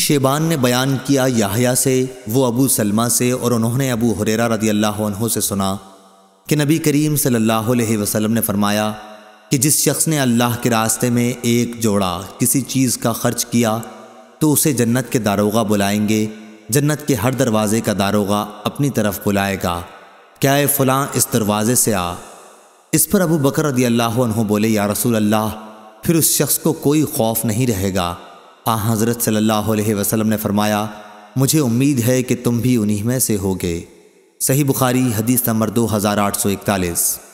शेबान ने बयान किया याहया से वो अबू सलमा से और उन्होंने अबू हुरेरा रदी अल्लाह से सुना कि नबी करीम सल्लल्लाहु अलैहि वसल्लम ने फरमाया कि जिस शख्स ने अल्लाह के रास्ते में एक जोड़ा किसी चीज़ का खर्च किया तो उसे जन्नत के दारोगा बुलाएंगे जन्नत के हर दरवाज़े का दारोगा अपनी तरफ बुलाएगा क्या ए फ़लाँ इस दरवाज़े से आ इस पर अबू बकर रदी अल्लाह बोले या रसूल अल्लाह फिर उस शख्स को कोई खौफ नहीं रहेगा आ हज़रत सल्लल्लाहु अलैहि वसल्लम ने फरमाया मुझे उम्मीद है कि तुम भी उन्हीं में से होगे सही बुखारी हदीस नंबर दो हज़ार आठ सौ इकतालीस